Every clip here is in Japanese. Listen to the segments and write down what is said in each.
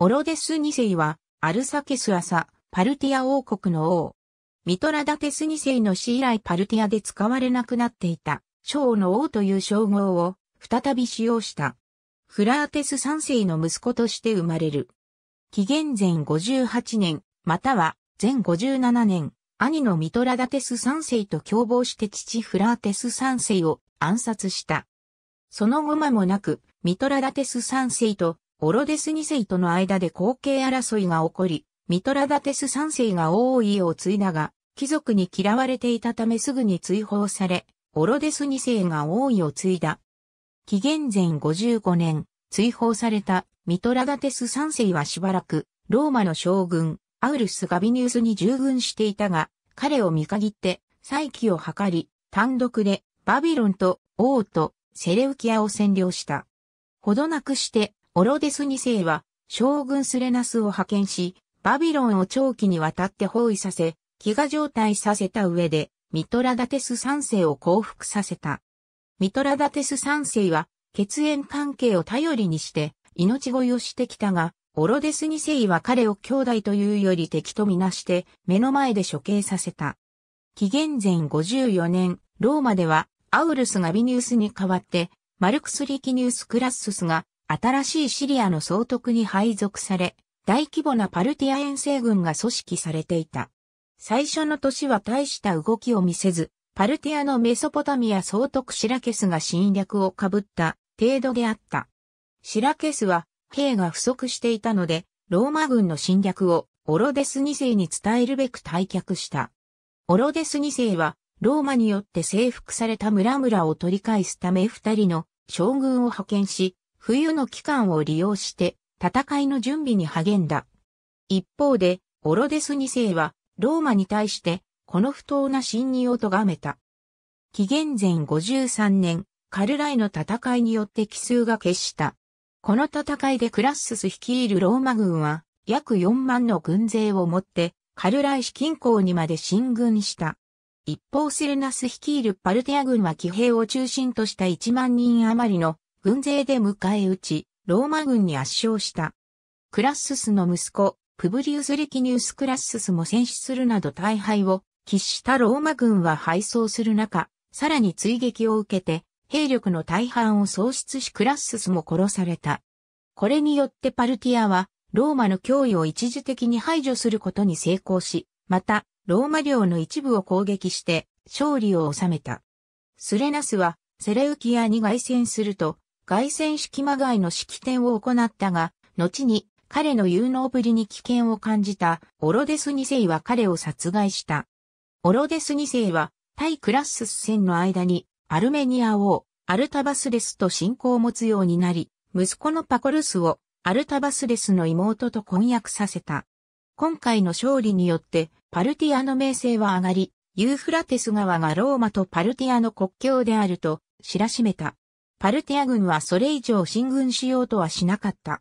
オロデス二世は、アルサケス朝、パルティア王国の王。ミトラダテス二世の死以来パルティアで使われなくなっていた、小の王という称号を、再び使用した。フラーテス三世の息子として生まれる。紀元前58年、または、前57年、兄のミトラダテス三世と共謀して父フラーテス三世を暗殺した。その後間もなく、ミトラダテス三世とオロデス2世との間で後継争いが起こり、ミトラダテス3世が王位を継いだが、貴族に嫌われていたためすぐに追放され、オロデス2世が王位を継いだ。紀元前55年、追放されたミトラダテス3世はしばらく、ローマの将軍、アウルス・ガビニウスに従軍していたが、彼を見限って、再起を図り、単独で、バビロンと、王と、セレウキアを占領した。ほどなくして、オロデス2世は、将軍スレナスを派遣し、バビロンを長期にわたって包囲させ、飢餓状態させた上で、ミトラダテス3世を降伏させた。ミトラダテス3世は、血縁関係を頼りにして、命乞いをしてきたが、オロデス2世は彼を兄弟というより敵とみなして、目の前で処刑させた。紀元前54年、ローマでは、アウルスがビニウスに代わって、マルクス・リキニウス・クラッススが新しいシリアの総督に配属され、大規模なパルティア遠征軍が組織されていた。最初の年は大した動きを見せず、パルティアのメソポタミア総督シラケスが侵略をかぶった程度であった。シラケスは兵が不足していたので、ローマ軍の侵略をオロデス2世に伝えるべく退却した。オロデス2世はローマによって征服された村々を取り返すため二人の将軍を派遣し、冬の期間を利用して戦いの準備に励んだ。一方で、オロデス2世はローマに対してこの不当な侵入を咎めた。紀元前53年、カルライの戦いによって奇数が決した。この戦いでクラッスス率いるローマ軍は約4万の軍勢を持ってカルライ市近郊にまで進軍した。一方セルナス率いるパルテア軍は騎兵を中心とした1万人余りの軍勢で迎え撃ち、ローマ軍に圧勝した。クラッススの息子、プブリウス・リキニウス・クラッススも戦死するなど大敗を喫したローマ軍は敗走する中、さらに追撃を受けて、兵力の大半を喪失しクラッススも殺された。これによってパルティアは、ローマの脅威を一時的に排除することに成功し、また、ローマ領の一部を攻撃して、勝利を収めた。スレナスは、セレウキアに外戦すると、外線式が外の式典を行ったが、後に彼の有能ぶりに危険を感じたオロデス2世は彼を殺害した。オロデス2世は対クラッスス戦の間にアルメニア王アルタバスレスと信仰を持つようになり、息子のパコルスをアルタバスレスの妹と婚約させた。今回の勝利によってパルティアの名声は上がり、ユーフラテス川がローマとパルティアの国境であると知らしめた。パルティア軍はそれ以上進軍しようとはしなかった。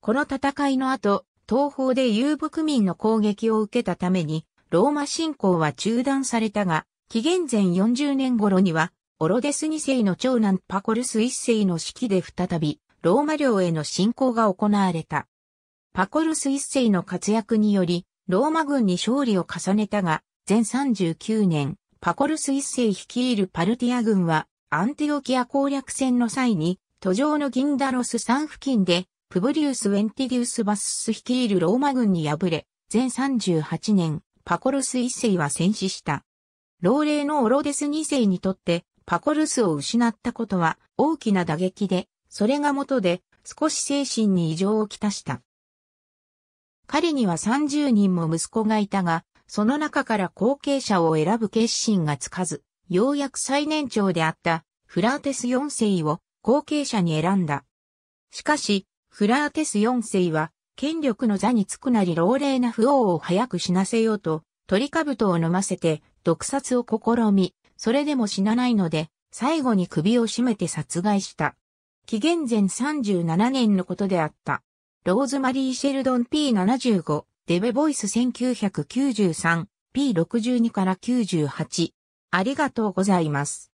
この戦いの後、東方で遊牧民の攻撃を受けたために、ローマ侵攻は中断されたが、紀元前40年頃には、オロデス2世の長男パコルス1世の指揮で再び、ローマ領への侵攻が行われた。パコルス1世の活躍により、ローマ軍に勝利を重ねたが、全39年、パコルス1世率いるパルティア軍は、アンティオキア攻略戦の際に、途上のギンダロス山付近で、プブリウス・ウェンティデュウス・バスス率いるローマ軍に敗れ、全38年、パコルス1世は戦死した。老齢のオロデス2世にとって、パコルスを失ったことは大きな打撃で、それが元で少し精神に異常をきたした。彼には30人も息子がいたが、その中から後継者を選ぶ決心がつかず、ようやく最年長であったフラーテス4世を後継者に選んだ。しかし、フラーテス4世は権力の座につくなり老齢な不王を早く死なせようと、鳥トを飲ませて毒殺を試み、それでも死なないので、最後に首を絞めて殺害した。紀元前37年のことであった。ローズマリー・シェルドン P75、デベボイス 1993P62 から98。ありがとうございます。